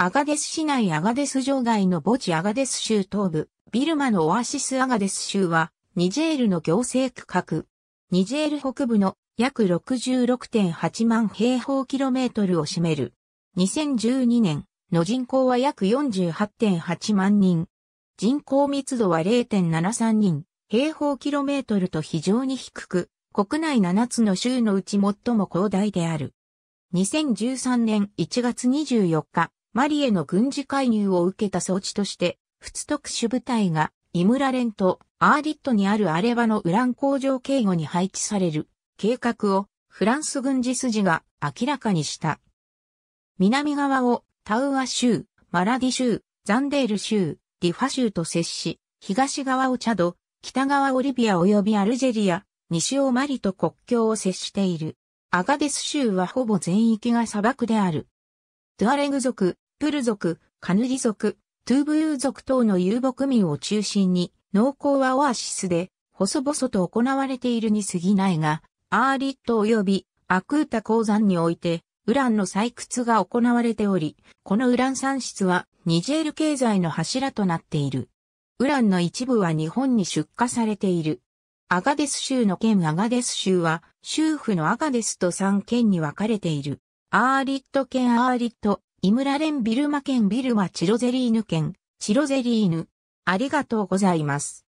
アガデス市内アガデス城外の墓地アガデス州東部、ビルマのオアシスアガデス州は、ニジェールの行政区画。ニジェール北部の約66.8万平方キロメートルを占める。2012年の人口は約48.8万人。人口密度は0.73人平方キロメートルと非常に低く、国内7つの州のうち最も広大である。2013年1月24日、マリへの軍事介入を受けた装置として、仏特殊部隊がイムラレンとアーディットにあるアレバのウラン工場警護に配置される計画をフランス軍事筋が明らかにした。南側をタウア州、マラディ州、ザンデール州、ディファ州と接し、東側をチャド、北側オリビア及びアルジェリア、西をマリと国境を接している。アガデス州はほぼ全域が砂漠である。ドゥアレグ族、プル族、カヌリ族、トゥーブユー族等の遊牧民を中心に、農耕はオアシスで、細々と行われているに過ぎないが、アーリット及びアクータ鉱山において、ウランの採掘が行われており、このウラン産出はニジェール経済の柱となっている。ウランの一部は日本に出荷されている。アガデス州の県アガデス州は、州府のアガデスと3県に分かれている。アーリット県アーリット、イムラレンビルマ県ビルマチロゼリーヌ県、チロゼリーヌ。ありがとうございます。